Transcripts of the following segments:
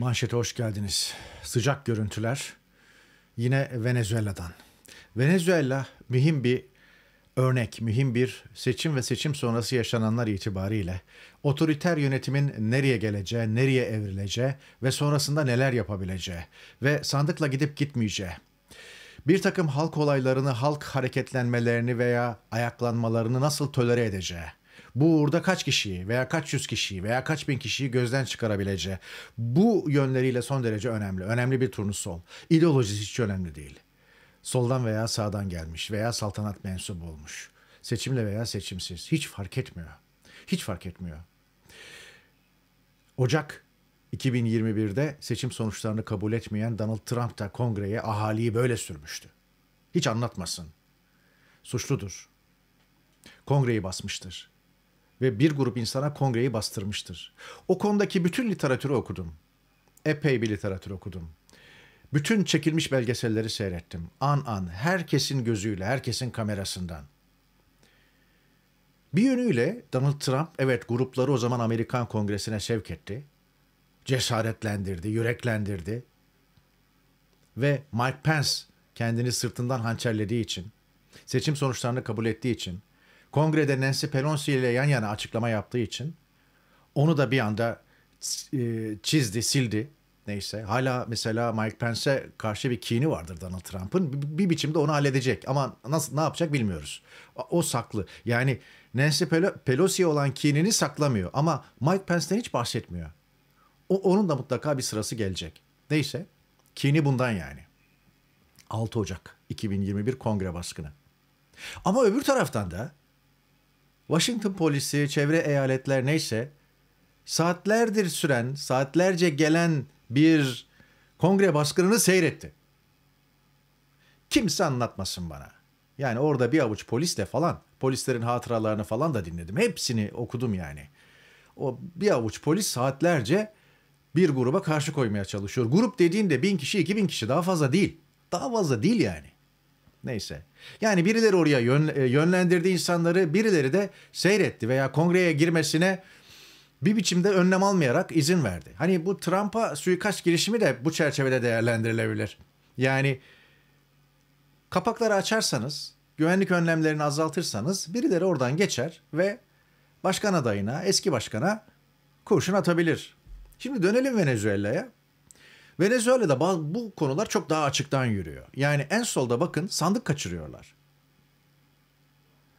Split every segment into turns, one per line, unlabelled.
Manşete hoş geldiniz. Sıcak görüntüler yine Venezuela'dan. Venezuela mühim bir örnek, mühim bir seçim ve seçim sonrası yaşananlar itibariyle otoriter yönetimin nereye geleceği, nereye evrileceği ve sonrasında neler yapabileceği ve sandıkla gidip gitmeyeceği. Bir takım halk olaylarını, halk hareketlenmelerini veya ayaklanmalarını nasıl tölere edeceği bu uğurda kaç kişiyi veya kaç yüz kişiyi veya kaç bin kişiyi gözden çıkarabileceği bu yönleriyle son derece önemli. Önemli bir turnusol. İdeolojisi hiç önemli değil. Soldan veya sağdan gelmiş veya saltanat mensubu olmuş. Seçimle veya seçimsiz. Hiç fark etmiyor. Hiç fark etmiyor. Ocak 2021'de seçim sonuçlarını kabul etmeyen Donald Trump da kongreye ahaliyi böyle sürmüştü. Hiç anlatmasın. Suçludur. Kongreyi basmıştır ve bir grup insana kongreyi bastırmıştır. O konudaki bütün literatürü okudum. Epey bir literatür okudum. Bütün çekilmiş belgeselleri seyrettim. An an herkesin gözüyle, herkesin kamerasından. Bir yönüyle Donald Trump evet grupları o zaman Amerikan Kongresi'ne sevk etti. Cesaretlendirdi, yüreklendirdi. Ve Mike Pence kendini sırtından hançerlediği için, seçim sonuçlarını kabul ettiği için kongrede Nancy Pelosi ile yan yana açıklama yaptığı için onu da bir anda e, çizdi, sildi. Neyse hala mesela Mike Pence'e karşı bir kini vardır Donald Trump'ın. Bir biçimde onu halledecek ama nasıl ne yapacak bilmiyoruz. O saklı. Yani Nancy Pelosi'ye olan kinini saklamıyor ama Mike Pence'ten hiç bahsetmiyor. O, onun da mutlaka bir sırası gelecek. Neyse kini bundan yani. 6 Ocak 2021 kongre baskını. Ama öbür taraftan da Washington polisi, çevre eyaletler neyse saatlerdir süren, saatlerce gelen bir kongre baskınını seyretti. Kimse anlatmasın bana. Yani orada bir avuç polisle falan, polislerin hatıralarını falan da dinledim. Hepsini okudum yani. O bir avuç polis saatlerce bir gruba karşı koymaya çalışıyor. Grup dediğinde bin kişi, iki bin kişi daha fazla değil. Daha fazla değil yani. Neyse. Yani birileri oraya e, yönlendirdi insanları, birileri de seyretti veya kongreye girmesine bir biçimde önlem almayarak izin verdi. Hani bu Trump'a suikast girişimi de bu çerçevede değerlendirilebilir. Yani kapakları açarsanız, güvenlik önlemlerini azaltırsanız birileri oradan geçer ve başkan adayına, eski başkana kurşun atabilir. Şimdi dönelim Venezuela'ya. Venezuela'da bu konular çok daha açıktan yürüyor. Yani en solda bakın sandık kaçırıyorlar.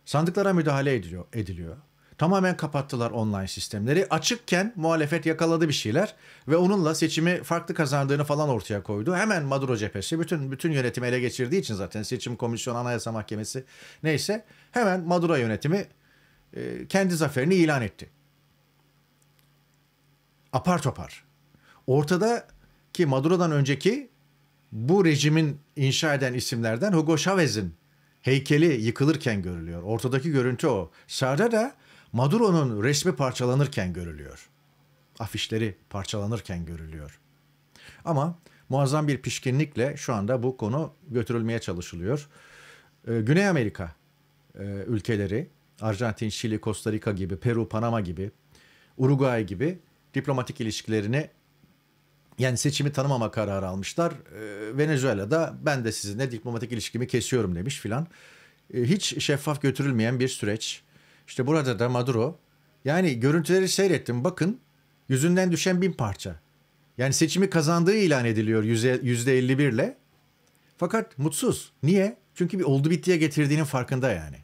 Sandıklara müdahale ediliyor. ediliyor. Tamamen kapattılar online sistemleri. Açıkken muhalefet yakaladı bir şeyler ve onunla seçimi farklı kazandığını falan ortaya koydu. Hemen Maduro cephesi bütün bütün yönetimi ele geçirdiği için zaten seçim komisyonu, anayasa mahkemesi neyse hemen Maduro yönetimi e, kendi zaferini ilan etti. Apar topar. Ortada ki Maduro'dan önceki bu rejimin inşa eden isimlerden Hugo Chavez'in heykeli yıkılırken görülüyor. Ortadaki görüntü o. Sağda da Maduro'nun resmi parçalanırken görülüyor. Afişleri parçalanırken görülüyor. Ama muazzam bir pişkinlikle şu anda bu konu götürülmeye çalışılıyor. Ee, Güney Amerika e, ülkeleri, Arjantin, Şili, Costa Rica gibi, Peru, Panama gibi, Uruguay gibi diplomatik ilişkilerini yani seçimi tanımama kararı almışlar. Ee, Venezuela'da ben de sizinle diplomatik ilişkimi kesiyorum demiş filan. Ee, hiç şeffaf götürülmeyen bir süreç. İşte burada da Maduro. Yani görüntüleri seyrettim bakın yüzünden düşen bin parça. Yani seçimi kazandığı ilan ediliyor yüzde 51 ile. Fakat mutsuz. Niye? Çünkü bir oldu bittiye getirdiğinin farkında yani.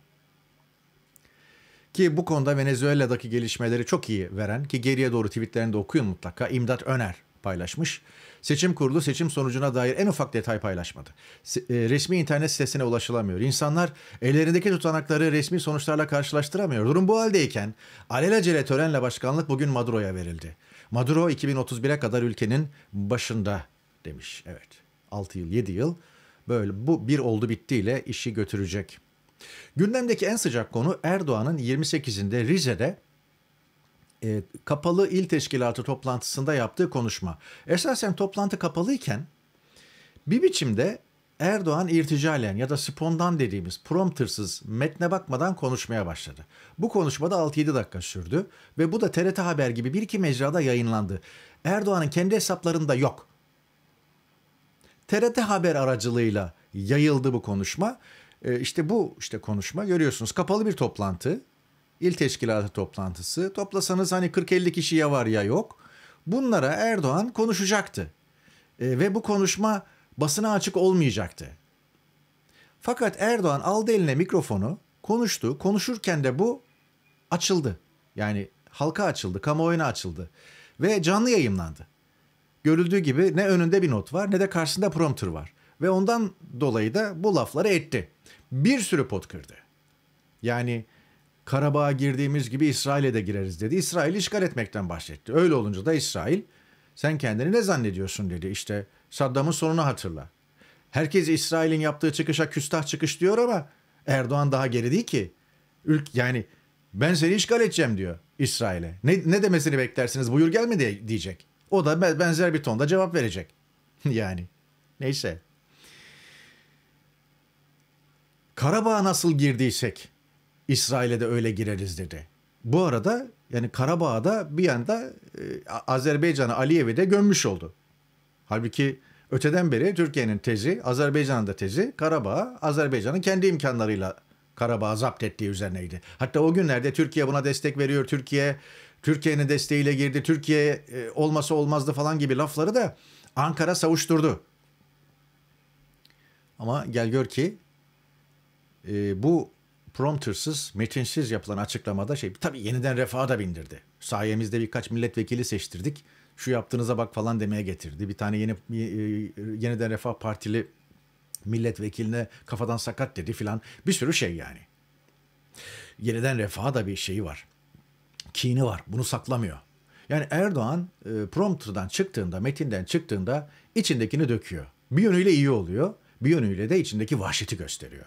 Ki bu konuda Venezuela'daki gelişmeleri çok iyi veren ki geriye doğru tweetlerini de okuyun mutlaka. İmdat Öner paylaşmış. Seçim kurulu seçim sonucuna dair en ufak detay paylaşmadı. E, resmi internet sitesine ulaşılamıyor. İnsanlar ellerindeki tutanakları resmi sonuçlarla karşılaştıramıyor. Durum bu haldeyken alelacele törenle başkanlık bugün Maduro'ya verildi. Maduro 2031'e kadar ülkenin başında demiş. Evet 6 yıl 7 yıl böyle bu bir oldu bittiyle işi götürecek. Gündemdeki en sıcak konu Erdoğan'ın 28'inde Rize'de e, kapalı il teşkilatı toplantısında yaptığı konuşma. Esasen toplantı kapalıyken bir biçimde Erdoğan irticalen ya da spondan dediğimiz promptersız metne bakmadan konuşmaya başladı. Bu konuşma da 6-7 dakika sürdü ve bu da TRT Haber gibi bir iki mecrada yayınlandı. Erdoğan'ın kendi hesaplarında yok. TRT Haber aracılığıyla yayıldı bu konuşma. E, işte bu işte konuşma görüyorsunuz kapalı bir toplantı il teşkilatı toplantısı. Toplasanız hani 40-50 kişi ya var ya yok. Bunlara Erdoğan konuşacaktı. E, ve bu konuşma basına açık olmayacaktı. Fakat Erdoğan aldı eline mikrofonu, konuştu. Konuşurken de bu açıldı. Yani halka açıldı, kamuoyuna açıldı ve canlı yayımlandı. Görüldüğü gibi ne önünde bir not var ne de karşısında prompter var. Ve ondan dolayı da bu lafları etti. Bir sürü pot kırdı. Yani Karabağ'a girdiğimiz gibi İsrail'e de gireriz dedi. İsrail'i işgal etmekten bahsetti. Öyle olunca da İsrail sen kendini ne zannediyorsun dedi. İşte Saddam'ın sonunu hatırla. Herkes İsrail'in yaptığı çıkışa küstah çıkış diyor ama Erdoğan daha geri değil ki. Ülk yani ben seni işgal edeceğim diyor İsrail'e. Ne, ne demesini beklersiniz buyur gelme diye diyecek. O da benzer bir tonda cevap verecek. yani neyse. Karabağ'a nasıl girdiysek İsrail'e de öyle gireriz dedi. Bu arada yani Karabağ'da bir yanda e, Azerbaycan'ı Aliyev'i de gömmüş oldu. Halbuki öteden beri Türkiye'nin tezi, Azerbaycan'ın da tezi Karabağ, Azerbaycan'ın kendi imkanlarıyla Karabağ zapt ettiği üzerineydi. Hatta o günlerde Türkiye buna destek veriyor, Türkiye Türkiye'nin desteğiyle girdi, Türkiye e, olmasa olmazdı falan gibi lafları da Ankara savuşturdu. Ama gel gör ki e, bu promptersız, metinsiz yapılan açıklamada şey tabii yeniden refaha da bindirdi. Sayemizde birkaç milletvekili seçtirdik. Şu yaptığınıza bak falan demeye getirdi. Bir tane yeni e, e, yeniden refah partili milletvekiline kafadan sakat dedi filan. Bir sürü şey yani. Yeniden refaha da bir şeyi var. Kini var. Bunu saklamıyor. Yani Erdoğan e, prompterdan çıktığında, metinden çıktığında içindekini döküyor. Bir yönüyle iyi oluyor. Bir yönüyle de içindeki vahşeti gösteriyor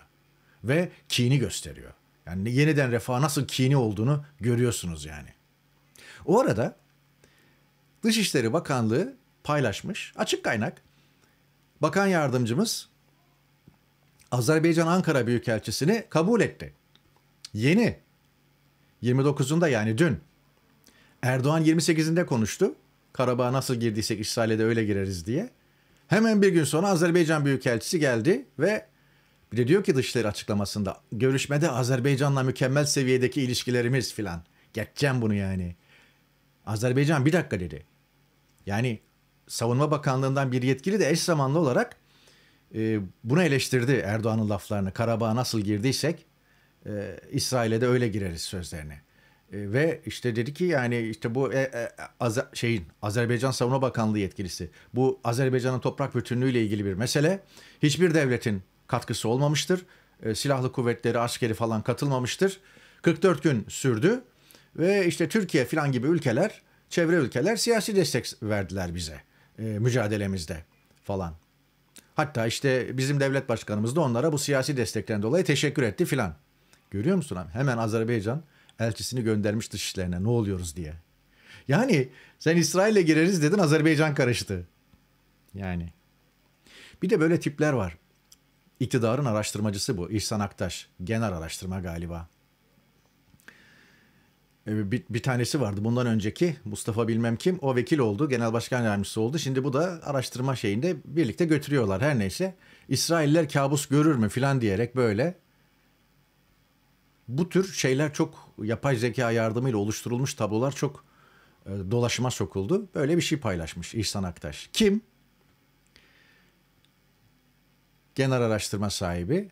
ve kini gösteriyor. Yani yeniden refah nasıl kini olduğunu görüyorsunuz yani. O arada Dışişleri Bakanlığı paylaşmış açık kaynak. Bakan yardımcımız Azerbaycan Ankara Büyükelçisini kabul etti. Yeni 29'unda yani dün Erdoğan 28'inde konuştu. Karabağ'a nasıl girdiysek işsale de öyle gireriz diye. Hemen bir gün sonra Azerbaycan Büyükelçisi geldi ve bir de diyor ki dışları açıklamasında görüşmede Azerbaycan'la mükemmel seviyedeki ilişkilerimiz filan. Geçeceğim bunu yani. Azerbaycan bir dakika dedi. Yani Savunma Bakanlığından bir yetkili de eş zamanlı olarak e, bunu eleştirdi Erdoğan'ın laflarını. Karabağ'a nasıl girdiysek e, İsrail'e de öyle gireriz sözlerini. E, ve işte dedi ki yani işte bu e, e, Azer, şeyin Azerbaycan Savunma Bakanlığı yetkilisi bu Azerbaycan'ın toprak bütünlüğüyle ilgili bir mesele. Hiçbir devletin katkısı olmamıştır. E, silahlı kuvvetleri, askeri falan katılmamıştır. 44 gün sürdü ve işte Türkiye filan gibi ülkeler, çevre ülkeler siyasi destek verdiler bize e, mücadelemizde falan. Hatta işte bizim devlet başkanımız da onlara bu siyasi desteklerden dolayı teşekkür etti filan. Görüyor musun? Hemen Azerbaycan elçisini göndermiş dışişlerine ne oluyoruz diye. Yani sen İsrail'e gireriz dedin Azerbaycan karıştı. Yani. Bir de böyle tipler var. İktidarın araştırmacısı bu. İhsan Aktaş. Genel araştırma galiba. Ee, bir, bir tanesi vardı bundan önceki Mustafa bilmem kim o vekil oldu genel başkan yardımcısı oldu şimdi bu da araştırma şeyinde birlikte götürüyorlar her neyse İsrailler kabus görür mü filan diyerek böyle bu tür şeyler çok yapay zeka yardımıyla oluşturulmuş tablolar çok e, dolaşıma sokuldu böyle bir şey paylaşmış İhsan Aktaş kim Genel Araştırma sahibi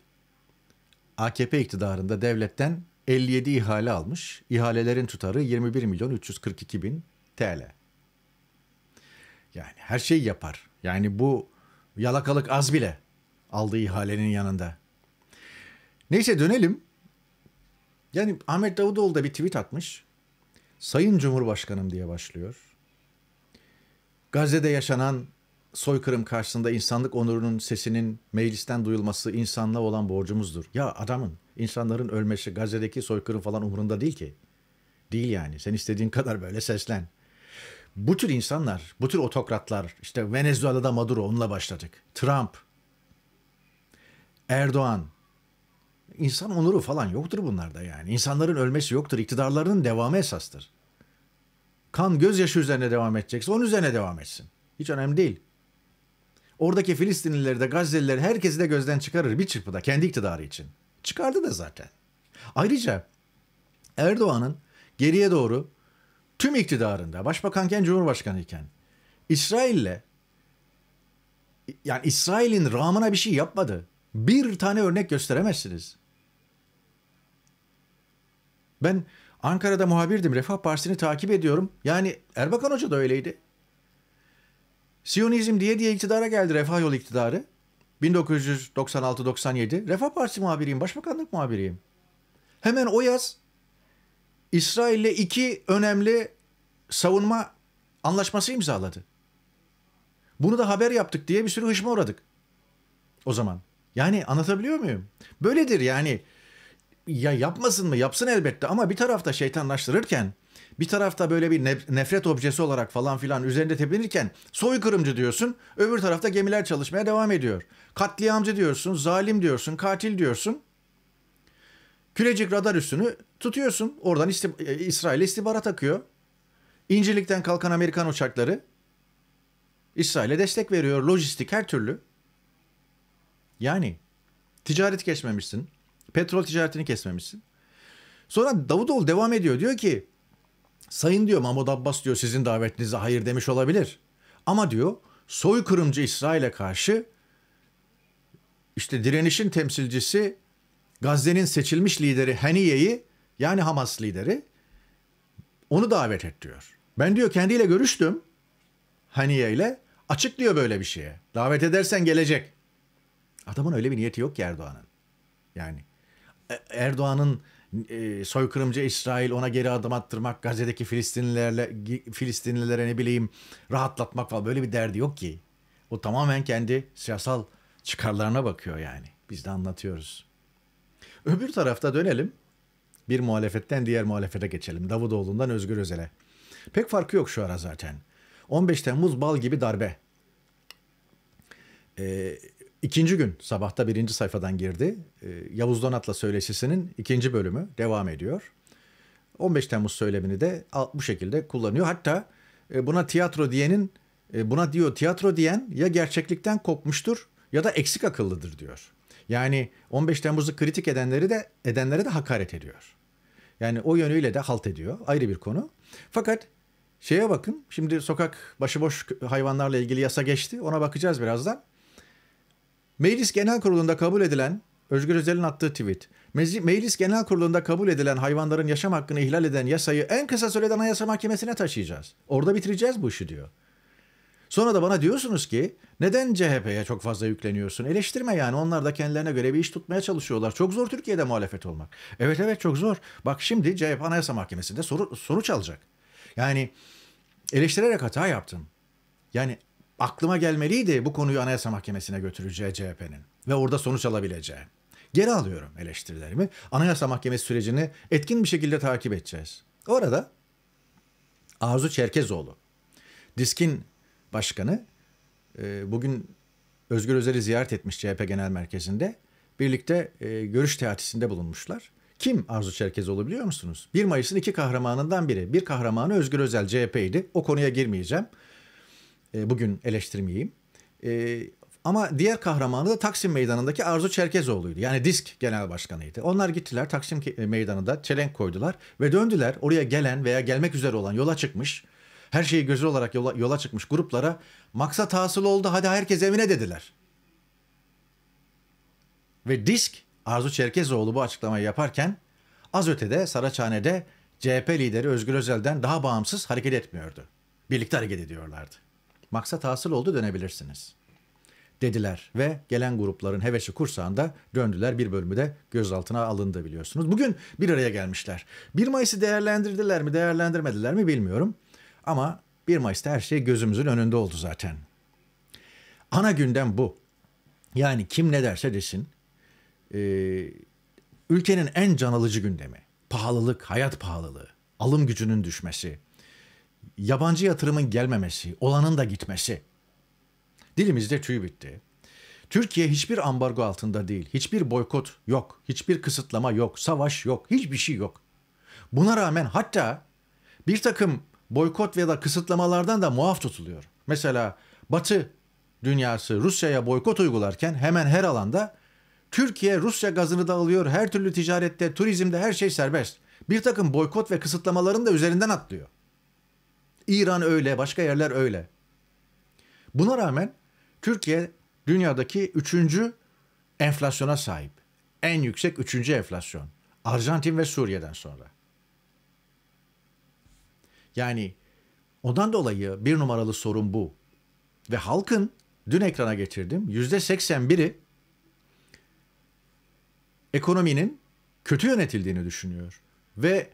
AKP iktidarında devletten 57 ihale almış. İhalelerin tutarı 21 milyon 342 bin TL. Yani her şeyi yapar. Yani bu yalakalık az bile aldığı ihalenin yanında. Neyse dönelim. Yani Ahmet Davutoğlu da bir tweet atmış. Sayın Cumhurbaşkanım diye başlıyor. Gazze'de yaşanan soykırım karşısında insanlık onurunun sesinin meclisten duyulması insanlığa olan borcumuzdur. Ya adamın, insanların ölmesi Gazze'deki soykırım falan umurunda değil ki. Değil yani. Sen istediğin kadar böyle seslen. Bu tür insanlar, bu tür otokratlar, işte Venezuela'da Maduro onunla başladık. Trump, Erdoğan, insan onuru falan yoktur bunlarda yani. İnsanların ölmesi yoktur. İktidarlarının devamı esastır. Kan gözyaşı üzerine devam edecekse onun üzerine devam etsin. Hiç önemli değil. Oradaki Filistinlileri de Gazze'lileri herkesi de gözden çıkarır bir çırpıda kendi iktidarı için. Çıkardı da zaten. Ayrıca Erdoğan'ın geriye doğru tüm iktidarında başbakanken cumhurbaşkanı İsrail'le yani İsrail'in rağmına bir şey yapmadı. Bir tane örnek gösteremezsiniz. Ben Ankara'da muhabirdim. Refah Partisi'ni takip ediyorum. Yani Erbakan Hoca da öyleydi. Siyonizm diye diye iktidara geldi Refah Yol iktidarı. 1996-97 Refah Partisi muhabiriyim, başbakanlık muhabiriyim. Hemen o yaz İsrail'le iki önemli savunma anlaşması imzaladı. Bunu da haber yaptık diye bir sürü hışma uğradık. O zaman. Yani anlatabiliyor muyum? Böyledir yani. Ya yapmasın mı? Yapsın elbette ama bir tarafta şeytanlaştırırken bir tarafta böyle bir nefret objesi olarak falan filan üzerinde tepinirken soykırımcı diyorsun. Öbür tarafta gemiler çalışmaya devam ediyor. Katliamcı diyorsun, zalim diyorsun, katil diyorsun. Kürecik radar üstünü tutuyorsun. Oradan istib e, İsrail'e istihbarat akıyor. İncilik'ten kalkan Amerikan uçakları İsrail'e destek veriyor. Lojistik her türlü. Yani ticareti kesmemişsin. Petrol ticaretini kesmemişsin. Sonra Davutoğlu devam ediyor. Diyor ki Sayın diyor Mahmud Abbas diyor sizin davetinize hayır demiş olabilir. Ama diyor soykırımcı İsrail'e karşı işte direnişin temsilcisi Gazze'nin seçilmiş lideri Haniye'yi yani Hamas lideri onu davet et diyor. Ben diyor kendiyle görüştüm Haniye ile açık diyor böyle bir şeye. Davet edersen gelecek. Adamın öyle bir niyeti yok ki Erdoğan'ın. Yani e, Erdoğan'ın e, soykırımcı İsrail ona geri adım attırmak, Gazze'deki Filistinlilerle Filistinlilere ne bileyim rahatlatmak falan böyle bir derdi yok ki. O tamamen kendi siyasal çıkarlarına bakıyor yani. Biz de anlatıyoruz. Öbür tarafta dönelim. Bir muhalefetten diğer muhalefete geçelim. Davutoğlu'ndan Özgür Özel'e. Pek farkı yok şu ara zaten. 15 Temmuz bal gibi darbe. Ee, İkinci gün sabahta birinci sayfadan girdi. Ee, Yavuz Donat'la söyleşisinin ikinci bölümü devam ediyor. 15 Temmuz söylemini de bu şekilde kullanıyor. Hatta e, buna tiyatro diyenin e, buna diyor tiyatro diyen ya gerçeklikten kopmuştur ya da eksik akıllıdır diyor. Yani 15 Temmuz'u kritik edenleri de edenlere de hakaret ediyor. Yani o yönüyle de halt ediyor. Ayrı bir konu. Fakat şeye bakın. Şimdi sokak başıboş hayvanlarla ilgili yasa geçti. Ona bakacağız birazdan. Meclis Genel Kurulu'nda kabul edilen Özgür Özel'in attığı tweet. Meclis Genel Kurulu'nda kabul edilen hayvanların yaşam hakkını ihlal eden yasayı en kısa sürede Anayasa Mahkemesi'ne taşıyacağız. Orada bitireceğiz bu işi diyor. Sonra da bana diyorsunuz ki neden CHP'ye çok fazla yükleniyorsun? Eleştirme yani onlar da kendilerine göre bir iş tutmaya çalışıyorlar. Çok zor Türkiye'de muhalefet olmak. Evet evet çok zor. Bak şimdi CHP Anayasa Mahkemesi'nde soru, soru çalacak. Yani eleştirerek hata yaptım. Yani aklıma gelmeliydi bu konuyu Anayasa Mahkemesi'ne götüreceği CHP'nin ve orada sonuç alabileceği. Geri alıyorum eleştirilerimi. Anayasa Mahkemesi sürecini etkin bir şekilde takip edeceğiz. Orada Arzu Çerkezoğlu, Diskin Başkanı, e, bugün Özgür Özel'i ziyaret etmiş CHP Genel Merkezi'nde. Birlikte e, görüş teatisinde bulunmuşlar. Kim Arzu Çerkezoğlu biliyor musunuz? 1 Mayıs'ın iki kahramanından biri. Bir kahramanı Özgür Özel CHP'ydi. O konuya girmeyeceğim. E, bugün eleştirmeyeyim. E, ama diğer kahramanı da Taksim Meydanı'ndaki Arzu Çerkezoğlu'ydu. Yani DISK Genel Başkanı'ydı. Onlar gittiler Taksim e, Meydanı'nda çelenk koydular ve döndüler. Oraya gelen veya gelmek üzere olan yola çıkmış, her şeyi gözü olarak yola, yola çıkmış gruplara maksat hasıl oldu hadi herkes evine dediler. Ve DISK Arzu Çerkezoğlu bu açıklamayı yaparken az ötede Saraçhane'de CHP lideri Özgür Özel'den daha bağımsız hareket etmiyordu. Birlikte hareket ediyorlardı maksat hasıl oldu dönebilirsiniz. Dediler ve gelen grupların hevesi kursağında döndüler bir bölümü de gözaltına alındı biliyorsunuz. Bugün bir araya gelmişler. 1 Mayıs'ı değerlendirdiler mi değerlendirmediler mi bilmiyorum. Ama 1 Mayıs'ta her şey gözümüzün önünde oldu zaten. Ana gündem bu. Yani kim ne derse desin e, ülkenin en can alıcı gündemi. Pahalılık, hayat pahalılığı, alım gücünün düşmesi, yabancı yatırımın gelmemesi, olanın da gitmesi. Dilimizde tüy bitti. Türkiye hiçbir ambargo altında değil. Hiçbir boykot yok. Hiçbir kısıtlama yok. Savaş yok. Hiçbir şey yok. Buna rağmen hatta bir takım boykot veya da kısıtlamalardan da muaf tutuluyor. Mesela Batı dünyası Rusya'ya boykot uygularken hemen her alanda Türkiye Rusya gazını da alıyor. Her türlü ticarette, turizmde her şey serbest. Bir takım boykot ve kısıtlamaların da üzerinden atlıyor. İran öyle, başka yerler öyle. Buna rağmen Türkiye dünyadaki üçüncü enflasyona sahip. En yüksek üçüncü enflasyon. Arjantin ve Suriye'den sonra. Yani ondan dolayı bir numaralı sorun bu. Ve halkın dün ekrana getirdim yüzde 81'i ekonominin kötü yönetildiğini düşünüyor. Ve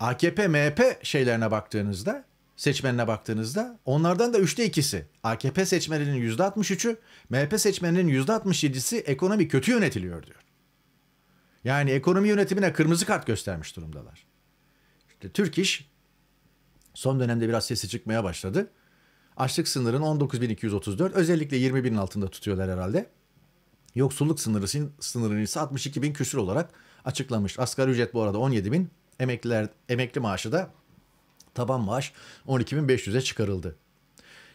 AKP, MHP şeylerine baktığınızda, seçmenine baktığınızda onlardan da üçte ikisi AKP seçmeninin yüzde 63'ü, MHP seçmeninin yüzde 67'si ekonomi kötü yönetiliyor diyor. Yani ekonomi yönetimine kırmızı kart göstermiş durumdalar. İşte Türk İş son dönemde biraz sesi çıkmaya başladı. Açlık sınırın 19.234 özellikle 20.000'in altında tutuyorlar herhalde. Yoksulluk sınırı sınırını ise 62.000 küsür olarak açıklamış. Asgari ücret bu arada 17.000 Emekliler emekli maaşı da taban maaş 12.500'e çıkarıldı.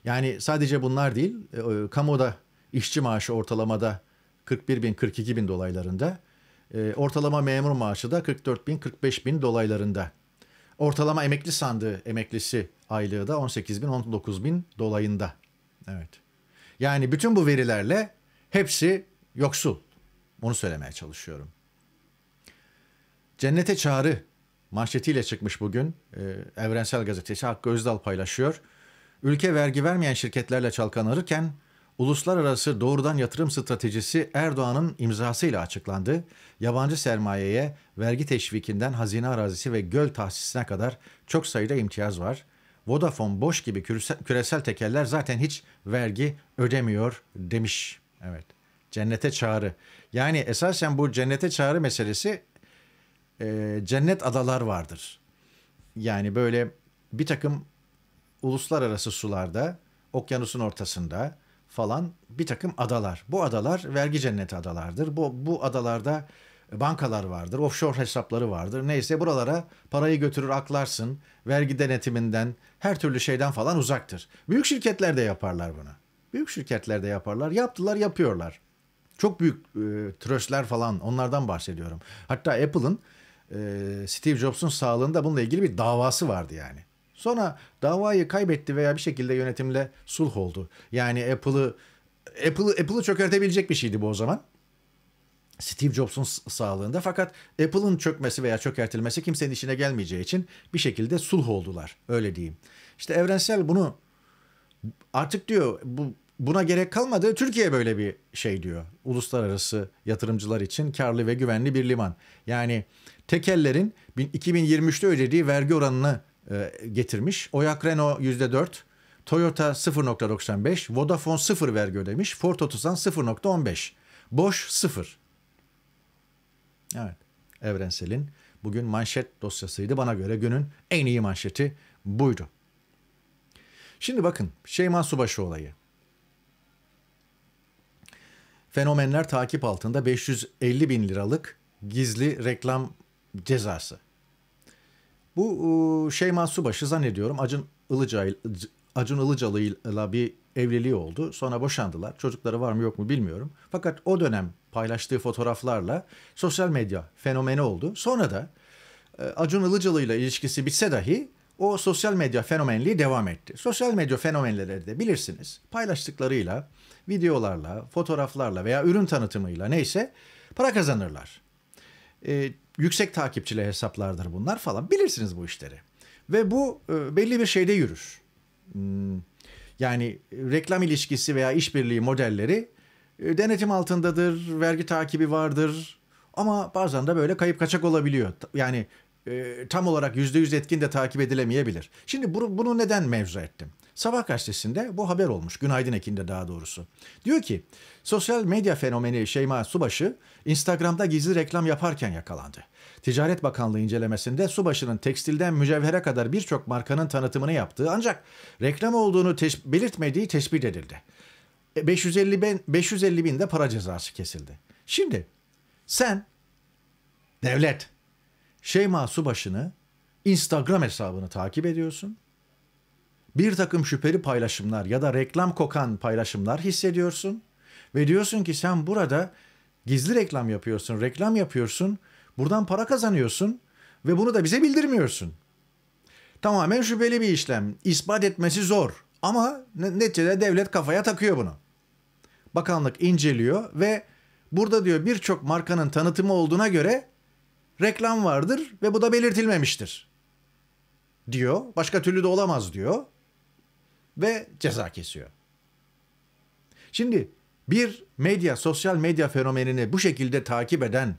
Yani sadece bunlar değil, e, kamuda işçi maaşı ortalamada 41 bin 42 dolaylarında, e, ortalama memur maaşı da 44.000-45.000 dolaylarında. Ortalama emekli sandığı emeklisi aylığı da 18.000-19.000 dolayında. Evet. Yani bütün bu verilerle hepsi yoksul. Onu söylemeye çalışıyorum. Cennete çağrı manşetiyle çıkmış bugün. Ee, Evrensel Gazetesi Hakkı Özdal paylaşıyor. Ülke vergi vermeyen şirketlerle çalkanırken uluslararası doğrudan yatırım stratejisi Erdoğan'ın imzasıyla açıklandı. Yabancı sermayeye vergi teşvikinden hazine arazisi ve göl tahsisine kadar çok sayıda imtiyaz var. Vodafone boş gibi küresel tekeller zaten hiç vergi ödemiyor demiş. Evet. Cennete çağrı. Yani esasen bu cennete çağrı meselesi e, cennet adalar vardır. Yani böyle bir takım uluslararası sularda, okyanusun ortasında falan bir takım adalar. Bu adalar vergi cenneti adalardır. Bu, bu adalarda bankalar vardır, offshore hesapları vardır. Neyse buralara parayı götürür aklarsın, vergi denetiminden, her türlü şeyden falan uzaktır. Büyük şirketler de yaparlar bunu. Büyük şirketler de yaparlar, yaptılar yapıyorlar. Çok büyük e, tröstler falan onlardan bahsediyorum. Hatta Apple'ın ee, Steve Jobs'un sağlığında bununla ilgili bir davası vardı yani. Sonra davayı kaybetti veya bir şekilde yönetimle sulh oldu. Yani Apple'ı Apple'ı Apple'ı çökertebilecek bir şeydi bu o zaman. Steve Jobs'un sağlığında fakat Apple'ın çökmesi veya çökertilmesi kimsenin işine gelmeyeceği için bir şekilde sulh oldular öyle diyeyim. İşte evrensel bunu artık diyor bu buna gerek kalmadı. Türkiye böyle bir şey diyor. Uluslararası yatırımcılar için karlı ve güvenli bir liman. Yani tekellerin 2023'te ödediği vergi oranını e, getirmiş. Oyak Renault %4, Toyota 0.95, Vodafone 0 vergi ödemiş, Ford Otosan 0.15, Boş 0. Evet, Evrensel'in bugün manşet dosyasıydı. Bana göre günün en iyi manşeti buydu. Şimdi bakın Şeyman Subaşı olayı. Fenomenler takip altında 550 bin liralık gizli reklam cezası. Bu Şeyma Subaşı zannediyorum Acun, Ilıca, Acun Ilıcalı'yla bir evliliği oldu. Sonra boşandılar. Çocukları var mı yok mu bilmiyorum. Fakat o dönem paylaştığı fotoğraflarla sosyal medya fenomeni oldu. Sonra da e, Acun Ilıcalı ile ilişkisi bitse dahi o sosyal medya fenomenliği devam etti. Sosyal medya fenomenleri de bilirsiniz paylaştıklarıyla, videolarla, fotoğraflarla veya ürün tanıtımıyla neyse para kazanırlar. Ee, yüksek takipçili hesaplardır bunlar falan bilirsiniz bu işleri. Ve bu e, belli bir şeyde yürür. Hmm, yani reklam ilişkisi veya işbirliği modelleri e, denetim altındadır, vergi takibi vardır, ama bazen de böyle kayıp kaçak olabiliyor. Yani e, tam olarak %100 etkin de takip edilemeyebilir. Şimdi bunu, bunu neden mevzu ettim? Sabah gazetesinde bu haber olmuş. Günaydın Ekin'de daha doğrusu. Diyor ki sosyal medya fenomeni Şeyma Subaşı Instagram'da gizli reklam yaparken yakalandı. Ticaret Bakanlığı incelemesinde Subaşı'nın tekstilden mücevhere kadar birçok markanın tanıtımını yaptığı ancak reklam olduğunu teş- belirtmediği tespit edildi. 550 e, bin, 550 bin de para cezası kesildi. Şimdi sen devlet Şeyma Subaşı'nı Instagram hesabını takip ediyorsun. Bir takım şüpheli paylaşımlar ya da reklam kokan paylaşımlar hissediyorsun. Ve diyorsun ki sen burada gizli reklam yapıyorsun, reklam yapıyorsun, buradan para kazanıyorsun ve bunu da bize bildirmiyorsun. Tamamen şüpheli bir işlem, ispat etmesi zor ama neticede devlet kafaya takıyor bunu. Bakanlık inceliyor ve burada diyor birçok markanın tanıtımı olduğuna göre reklam vardır ve bu da belirtilmemiştir diyor. Başka türlü de olamaz diyor. Ve ceza kesiyor. Şimdi bir medya, sosyal medya fenomenini bu şekilde takip eden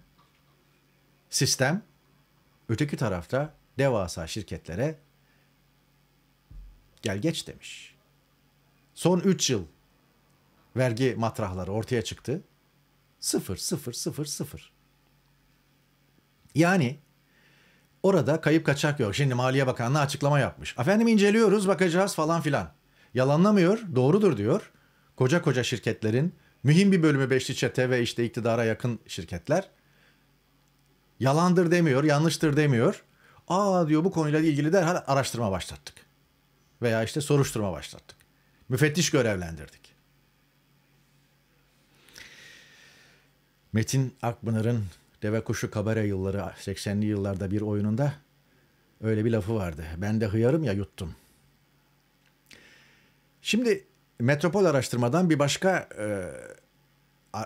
sistem öteki tarafta devasa şirketlere gel geç demiş. Son 3 yıl vergi matrahları ortaya çıktı. Sıfır, sıfır, sıfır, sıfır. Yani orada kayıp kaçak yok. Şimdi Maliye Bakanlığı açıklama yapmış. Efendim inceliyoruz bakacağız falan filan. Yalanlamıyor doğrudur diyor. Koca koca şirketlerin mühim bir bölümü beşli çete ve işte iktidara yakın şirketler. Yalandır demiyor yanlıştır demiyor. Aa diyor bu konuyla ilgili derhal araştırma başlattık. Veya işte soruşturma başlattık. Müfettiş görevlendirdik. Metin Akpınar'ın Deve Kuşu Kabare yılları 80'li ah, yıllarda bir oyununda öyle bir lafı vardı. Ben de hıyarım ya yuttum. Şimdi metropol araştırmadan bir başka e,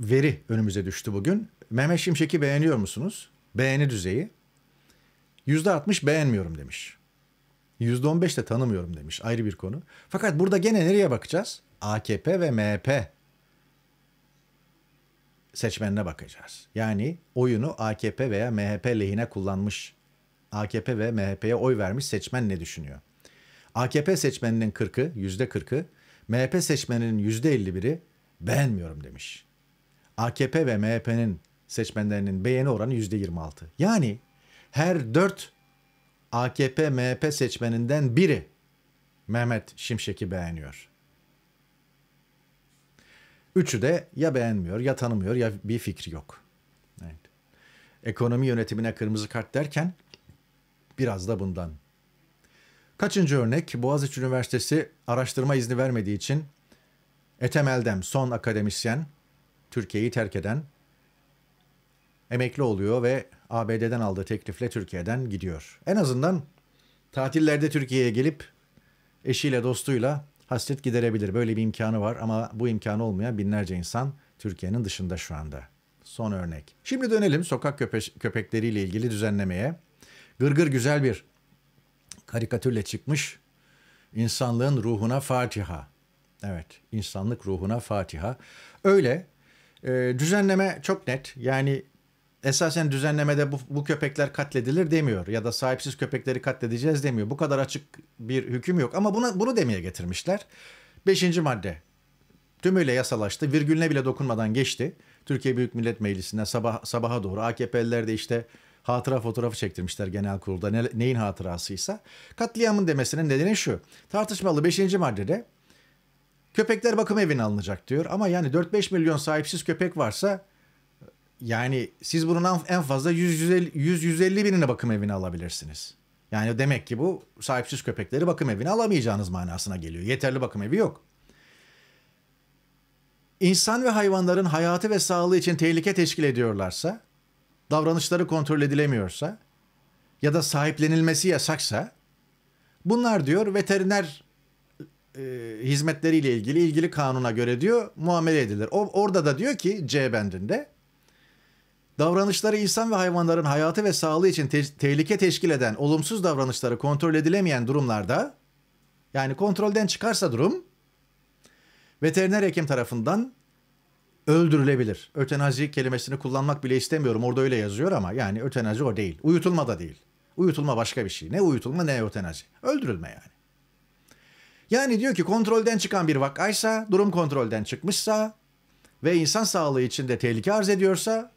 veri önümüze düştü bugün. Mehmet Şimşek'i beğeniyor musunuz? Beğeni düzeyi. %60 beğenmiyorum demiş. %15 de tanımıyorum demiş. Ayrı bir konu. Fakat burada gene nereye bakacağız? AKP ve MHP seçmenine bakacağız. Yani oyunu AKP veya MHP lehine kullanmış, AKP ve MHP'ye oy vermiş seçmen ne düşünüyor? AKP seçmeninin 40'ı, %40'ı, MHP seçmeninin %51'i beğenmiyorum demiş. AKP ve MHP'nin seçmenlerinin beğeni oranı %26. Yani her 4 AKP MHP seçmeninden biri Mehmet Şimşek'i beğeniyor. Üçü de ya beğenmiyor ya tanımıyor ya bir fikri yok. Evet. Ekonomi yönetimine kırmızı kart derken biraz da bundan. Kaçıncı örnek? Boğaziçi Üniversitesi araştırma izni vermediği için Ethem Eldem son akademisyen Türkiye'yi terk eden emekli oluyor ve ABD'den aldığı teklifle Türkiye'den gidiyor. En azından tatillerde Türkiye'ye gelip eşiyle dostuyla hasret giderebilir. Böyle bir imkanı var ama bu imkanı olmayan binlerce insan Türkiye'nin dışında şu anda. Son örnek. Şimdi dönelim sokak köpe- köpekleriyle ilgili düzenlemeye. Gırgır gır güzel bir karikatürle çıkmış. İnsanlığın ruhuna Fatiha. Evet, insanlık ruhuna Fatiha. Öyle. E, düzenleme çok net. Yani esasen düzenlemede bu, bu köpekler katledilir demiyor ya da sahipsiz köpekleri katledeceğiz demiyor. Bu kadar açık bir hüküm yok ama buna bunu demeye getirmişler. Beşinci madde tümüyle yasalaştı. Virgülüne bile dokunmadan geçti. Türkiye Büyük Millet Meclisi'ne sabah, sabaha doğru AKP'liler de işte hatıra fotoğrafı çektirmişler genel kurulda ne, neyin hatırasıysa. Katliamın demesinin nedeni şu. Tartışmalı 5. maddede köpekler bakım evine alınacak diyor ama yani 4-5 milyon sahipsiz köpek varsa yani siz bunun en fazla 100-150 binine bakım evine alabilirsiniz. Yani demek ki bu sahipsiz köpekleri bakım evine alamayacağınız manasına geliyor. Yeterli bakım evi yok. İnsan ve hayvanların hayatı ve sağlığı için tehlike teşkil ediyorlarsa, davranışları kontrol edilemiyorsa ya da sahiplenilmesi yasaksa bunlar diyor veteriner e, hizmetleriyle ilgili ilgili kanuna göre diyor muamele edilir. O, orada da diyor ki C bendinde davranışları insan ve hayvanların hayatı ve sağlığı için te- tehlike teşkil eden olumsuz davranışları kontrol edilemeyen durumlarda yani kontrolden çıkarsa durum veteriner hekim tarafından öldürülebilir. Ötenazi kelimesini kullanmak bile istemiyorum. Orada öyle yazıyor ama yani ötenazi o değil. Uyutulma da değil. Uyutulma başka bir şey. Ne uyutulma ne ötenazi. Öldürülme yani. Yani diyor ki kontrolden çıkan bir vakaysa, durum kontrolden çıkmışsa ve insan sağlığı için de tehlike arz ediyorsa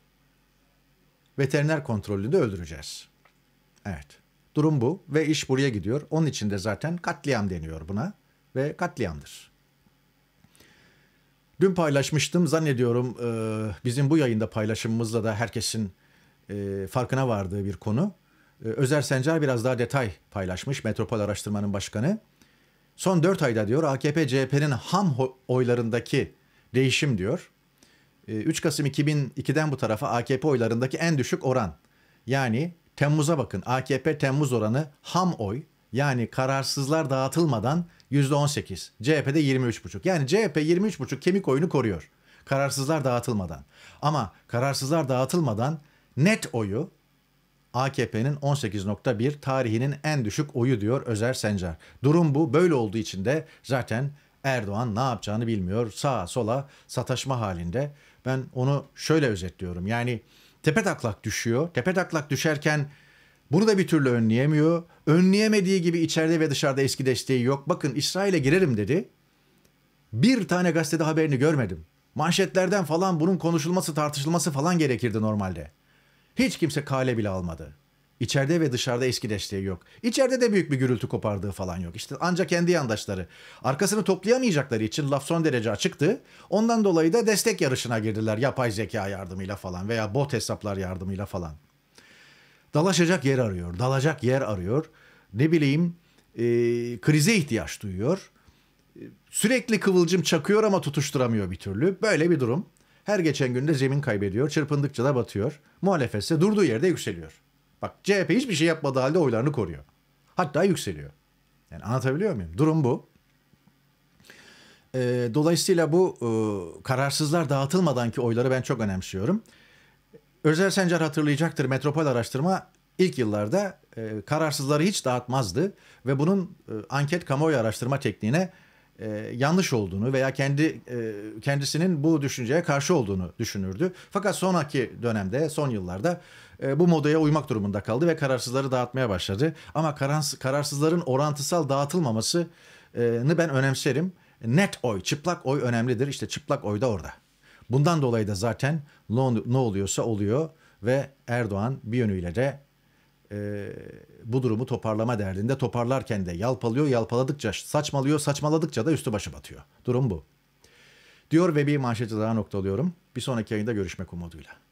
veteriner kontrolünde öldüreceğiz. Evet. Durum bu ve iş buraya gidiyor. Onun için de zaten katliam deniyor buna ve katliamdır. Dün paylaşmıştım zannediyorum e, bizim bu yayında paylaşımımızla da herkesin e, farkına vardığı bir konu. E, Özer Sencer biraz daha detay paylaşmış Metropol Araştırma'nın başkanı. Son 4 ayda diyor AKP-CHP'nin ham oylarındaki değişim diyor 3 ee, Kasım 2002'den bu tarafa AKP oylarındaki en düşük oran. Yani Temmuz'a bakın AKP Temmuz oranı ham oy yani kararsızlar dağıtılmadan %18. CHP'de 23,5. Yani CHP 23,5 kemik oyunu koruyor. Kararsızlar dağıtılmadan. Ama kararsızlar dağıtılmadan net oyu AKP'nin 18.1 tarihinin en düşük oyu diyor Özer Sencer. Durum bu. Böyle olduğu için de zaten Erdoğan ne yapacağını bilmiyor. Sağa sola sataşma halinde. Ben onu şöyle özetliyorum. Yani tepe taklak düşüyor. Tepe taklak düşerken bunu da bir türlü önleyemiyor. Önleyemediği gibi içeride ve dışarıda eski desteği yok. Bakın İsrail'e girerim dedi. Bir tane gazetede haberini görmedim. Manşetlerden falan bunun konuşulması tartışılması falan gerekirdi normalde. Hiç kimse kale bile almadı. İçeride ve dışarıda eski desteği yok. İçeride de büyük bir gürültü kopardığı falan yok. İşte ancak kendi yandaşları. Arkasını toplayamayacakları için laf son derece açıktı. Ondan dolayı da destek yarışına girdiler yapay zeka yardımıyla falan veya bot hesaplar yardımıyla falan. Dalaşacak yer arıyor, dalacak yer arıyor. Ne bileyim e, krize ihtiyaç duyuyor. E, sürekli kıvılcım çakıyor ama tutuşturamıyor bir türlü. Böyle bir durum. Her geçen günde zemin kaybediyor, çırpındıkça da batıyor. Muhalefetse durduğu yerde yükseliyor. Bak CHP hiçbir şey yapmadığı halde oylarını koruyor. Hatta yükseliyor. Yani anlatabiliyor muyum? Durum bu. E, dolayısıyla bu e, kararsızlar dağıtılmadan ki oyları ben çok önemsiyorum. Özel Sencer hatırlayacaktır. Metropol araştırma ilk yıllarda e, kararsızları hiç dağıtmazdı ve bunun e, anket kamuoyu araştırma tekniğine e, yanlış olduğunu veya kendi e, kendisinin bu düşünceye karşı olduğunu düşünürdü. Fakat sonraki dönemde, son yıllarda e, bu modaya uymak durumunda kaldı ve kararsızları dağıtmaya başladı. Ama kararsız, kararsızların orantısal dağıtılmamasını e, ben önemserim. Net oy, çıplak oy önemlidir. İşte çıplak oy da orada. Bundan dolayı da zaten ne oluyorsa oluyor ve Erdoğan bir yönüyle de e, bu durumu toparlama derdinde toparlarken de yalpalıyor yalpaladıkça saçmalıyor saçmaladıkça da üstü başı batıyor. Durum bu. Diyor ve bir manşeti daha noktalıyorum. Bir sonraki yayında görüşmek umuduyla.